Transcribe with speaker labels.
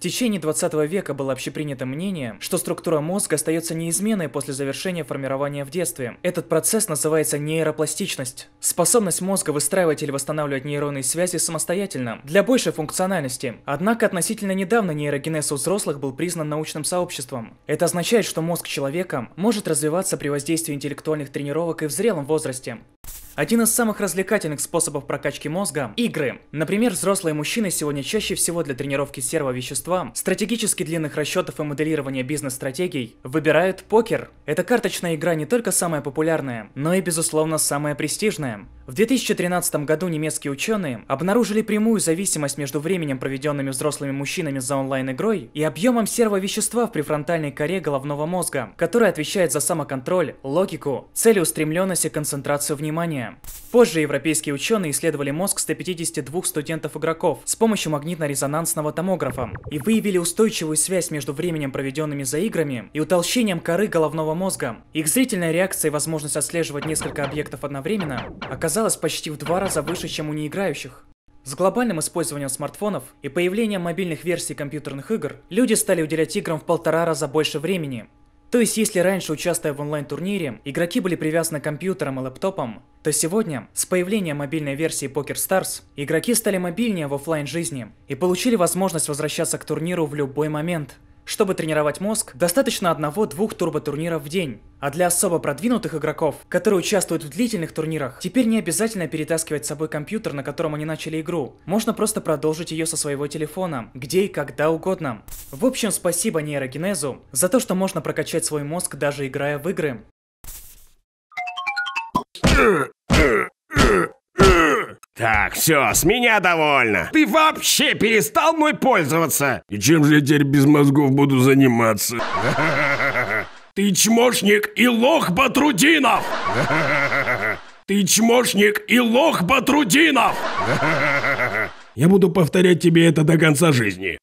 Speaker 1: В течение 20 века было общепринято мнение, что структура мозга остается неизменной после завершения формирования в детстве. Этот процесс называется нейропластичность. Способность мозга выстраивать или восстанавливать нейронные связи самостоятельно, для большей функциональности. Однако относительно недавно нейрогенез у взрослых был признан научным сообществом. Это означает, что мозг человека может развиваться при воздействии интеллектуальных тренировок и в зрелом возрасте. Один из самых развлекательных способов прокачки мозга – игры. Например, взрослые мужчины сегодня чаще всего для тренировки серого вещества, стратегически длинных расчетов и моделирования бизнес-стратегий выбирают покер. Эта карточная игра не только самая популярная, но и, безусловно, самая престижная. В 2013 году немецкие ученые обнаружили прямую зависимость между временем, проведенными взрослыми мужчинами за онлайн-игрой, и объемом серого вещества в префронтальной коре головного мозга, который отвечает за самоконтроль, логику, целеустремленность и концентрацию внимания. Позже европейские ученые исследовали мозг 152 студентов-игроков с помощью магнитно-резонансного томографа и выявили устойчивую связь между временем, проведенными за играми, и утолщением коры головного мозга. Их зрительная реакция и возможность отслеживать несколько объектов одновременно оказалась оказалась почти в два раза выше, чем у неиграющих. С глобальным использованием смартфонов и появлением мобильных версий компьютерных игр, люди стали уделять играм в полтора раза больше времени. То есть, если раньше, участвуя в онлайн-турнире, игроки были привязаны к компьютерам и лэптопам, то сегодня, с появлением мобильной версии Poker Stars, игроки стали мобильнее в офлайн жизни и получили возможность возвращаться к турниру в любой момент – чтобы тренировать мозг, достаточно одного-двух турбо-турниров в день. А для особо продвинутых игроков, которые участвуют в длительных турнирах, теперь не обязательно перетаскивать с собой компьютер, на котором они начали игру. Можно просто продолжить ее со своего телефона, где и когда угодно. В общем, спасибо нейрогенезу за то, что можно прокачать свой мозг, даже играя в игры. «Так, все, с меня довольно! Ты вообще перестал мной пользоваться!» «И чем же я теперь без мозгов буду заниматься?» «Ты чмошник и лох Батрудинов!» «Ты чмошник и лох Батрудинов!» «Я буду повторять тебе это до конца жизни!»